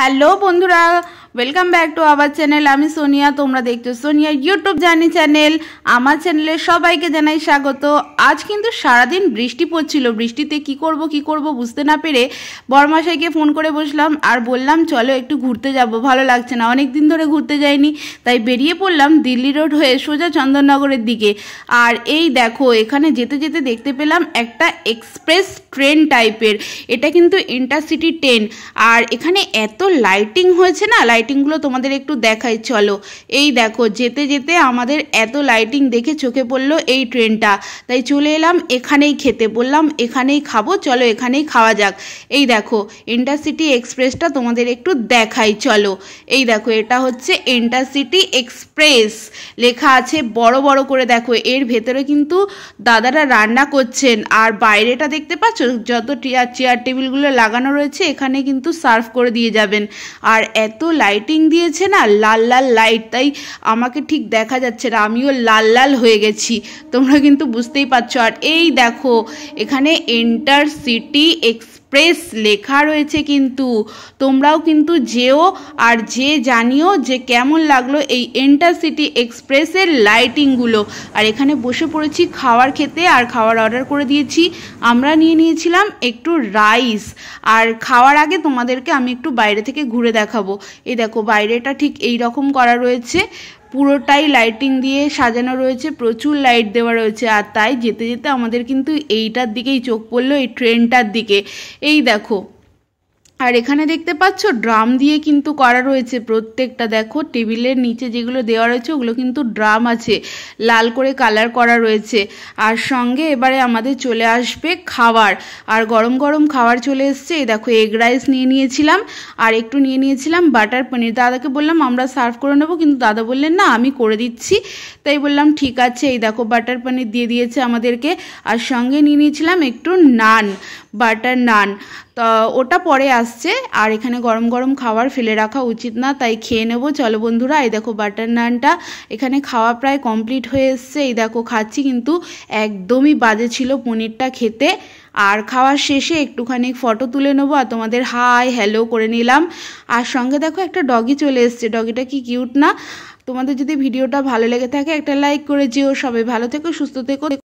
hello বন্ধুরা welcome back to our channel আমি সোনিয়া তোমরা দেখছো সোনিয়া ইউটিউব জার্নি চ্যানেল আমার চ্যানেলে সবাইকে জানাই স্বাগত আজ কিন্তু সারাদিন বৃষ্টি পড়ছিল বৃষ্টিতে কি করব কি করব বুঝতে না পেরে বরমাশাইকে ফোন করে বসলাম আর বললাম চলো একটু ঘুরতে যাব ভালো লাগছে না অনেক দিন ধরে ঘুরতে যাইনি তাই বেরিয়ে পড়লাম দিল্লি রোড হয়ে সোজা চন্দননগরের দিকে আর এই দেখো এখানে যেতে যেতে দেখতে পেলাম একটা এক্সপ্রেস ট্রেন টাইপের এটা কিন্তু ইন্টারসিটি ট্রেন আর এখানে এত লাইটিং হয়েছে না লাইট লাইটিংগুলো তোমাদের একটু দেখাই চলো এই দেখো যেতে যেতে আমাদের এত লাইটিং দেখে চোখে পড়লো এই ট্রেনটা তাই চলে এলাম এখানেই খেতে বললাম এখানেই খাবো চলো এখানেই খাওয়া যাক এই দেখো ইন্টারসিটি এক্সপ্রেসটা তোমাদের একটু দেখাই চলো এই দেখো এটা হচ্ছে ইন্টারসিটি এক্সপ্রেস লেখা আছে বড় বড় করে দেখো এর ভেতরে কিন্তু দাদারা রান্না করছেন আর বাইরেটা দেখতে পাচ্ছ যত চেয়ার টেবিলগুলো লাগানো রয়েছে এখানে কিন্তু সার্ভ করে দিয়ে যাবেন আর এত লাইট লাইটিং দিয়েছে না লাল লাল লাইট তাই আমাকে ঠিক দেখা যাচ্ছে না আমিও লাল লাল হয়ে গেছি তোমরা কিন্তু বুঝতেই পারছো আর এই দেখো এখানে এন্টার সিটি এক্স প্রেস লেখা রয়েছে কিন্তু তোমরাও কিন্তু যেও আর যে জানিও যে কেমন লাগলো এই ইন্টারসিটি এক্সপ্রেসের লাইটিংগুলো আর এখানে বসে পড়েছি খাওয়ার খেতে আর খাওয়ার অর্ডার করে দিয়েছি আমরা নিয়ে নিয়েছিলাম একটু রাইস আর খাওয়ার আগে তোমাদেরকে আমি একটু বাইরে থেকে ঘুরে দেখাবো এই দেখো বাইরেটা ঠিক এই রকম করা রয়েছে পুরোটাই লাইটিং দিয়ে সাজানো রয়েছে প্রচুর লাইট দেওয়া রয়েছে আর তাই যেতে যেতে আমাদের কিন্তু এইটার দিকেই চোখ পড়লো এই ট্রেনটার দিকে এই দেখো আর এখানে দেখতে পাচ্ছ ড্রাম দিয়ে কিন্তু করা রয়েছে প্রত্যেকটা দেখো টেবিলের নিচে যেগুলো দেওয়া রয়েছে ওগুলো কিন্তু ড্রাম আছে লাল করে কালার করা রয়েছে আর সঙ্গে এবারে আমাদের চলে আসবে খাবার আর গরম গরম খাবার চলে এসছে এই দেখো এগ রাইস নিয়ে নিয়েছিলাম আর একটু নিয়ে নিয়েছিলাম বাটার পনির দাদাকে বললাম আমরা সার্ভ করে নেবো কিন্তু দাদা বললেন না আমি করে দিচ্ছি তাই বললাম ঠিক আছে এই দেখো বাটার পনির দিয়ে দিয়েছে আমাদেরকে আর সঙ্গে নিয়ে নিয়েছিলাম একটু নান বাটার নান তো ওটা পরে আস আসছে আর এখানে গরম গরম খাবার ফেলে রাখা উচিত না তাই খেয়ে নেবো চলো বন্ধুরা এই দেখো বাটার নানটা এখানে খাওয়া প্রায় কমপ্লিট হয়ে এসছে এই দেখো খাচ্ছি কিন্তু একদমই বাজে ছিল পনিরটা খেতে আর খাওয়ার শেষে একটুখানি ফটো তুলে নেবো আর তোমাদের হাই হ্যালো করে নিলাম আর সঙ্গে দেখো একটা ডগি চলে এসছে ডগিটা কি কিউট না তোমাদের যদি ভিডিওটা ভালো লেগে থাকে একটা লাইক করে যেও সবাই ভালো থেকো সুস্থ থেকো